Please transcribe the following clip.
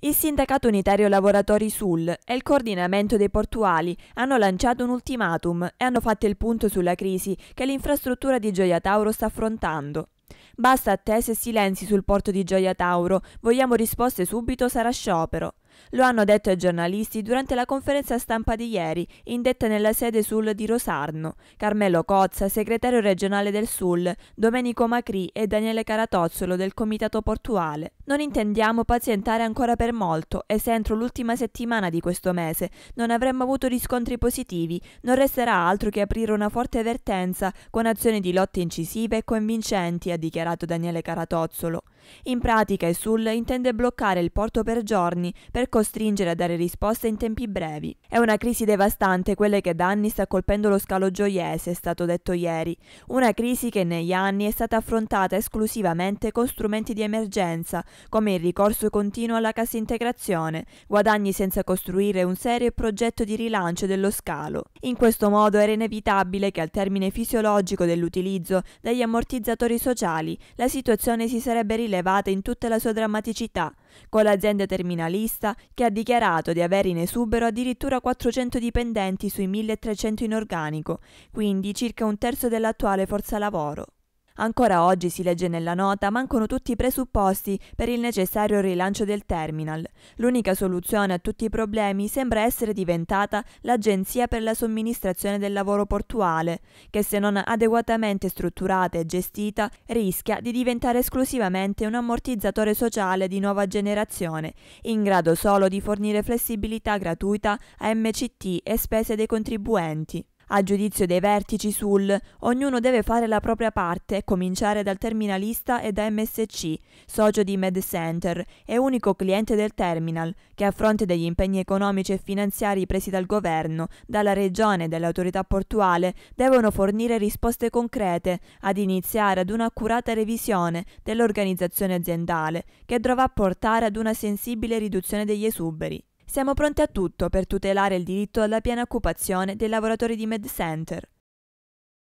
Il sindacato unitario lavoratori SUL e il coordinamento dei portuali hanno lanciato un ultimatum e hanno fatto il punto sulla crisi che l'infrastruttura di Gioia Tauro sta affrontando. Basta attese e silenzi sul porto di Gioia Tauro, vogliamo risposte subito sarà sciopero. Lo hanno detto ai giornalisti durante la conferenza stampa di ieri, indetta nella sede SUL di Rosarno, Carmelo Cozza, segretario regionale del SUL, Domenico Macri e Daniele Caratozzolo del Comitato Portuale. Non intendiamo pazientare ancora per molto e se entro l'ultima settimana di questo mese non avremmo avuto riscontri positivi, non resterà altro che aprire una forte vertenza con azioni di lotte incisive e convincenti, ha dichiarato Daniele Caratozzolo. In pratica, il SUL intende bloccare il porto per giorni per costringere a dare risposte in tempi brevi. È una crisi devastante quella che da anni sta colpendo lo scalo gioiese, è stato detto ieri. Una crisi che negli anni è stata affrontata esclusivamente con strumenti di emergenza, come il ricorso continuo alla cassa integrazione, guadagni senza costruire un serio progetto di rilancio dello scalo. In questo modo era inevitabile che al termine fisiologico dell'utilizzo degli ammortizzatori sociali la situazione si sarebbe rilevata in tutta la sua drammaticità con l'azienda terminalista che ha dichiarato di avere in esubero addirittura 400 dipendenti sui 1300 in organico, quindi circa un terzo dell'attuale forza lavoro. Ancora oggi, si legge nella nota, mancano tutti i presupposti per il necessario rilancio del terminal. L'unica soluzione a tutti i problemi sembra essere diventata l'Agenzia per la somministrazione del lavoro portuale, che se non adeguatamente strutturata e gestita rischia di diventare esclusivamente un ammortizzatore sociale di nuova generazione, in grado solo di fornire flessibilità gratuita a MCT e spese dei contribuenti. A giudizio dei vertici sul ognuno deve fare la propria parte, cominciare dal terminalista e da MSC, socio di MedCenter e unico cliente del terminal, che a fronte degli impegni economici e finanziari presi dal governo, dalla regione e dall'autorità portuale, devono fornire risposte concrete, ad iniziare ad un'accurata revisione dell'organizzazione aziendale, che dovrà portare ad una sensibile riduzione degli esuberi. Siamo pronti a tutto per tutelare il diritto alla piena occupazione dei lavoratori di MedCenter.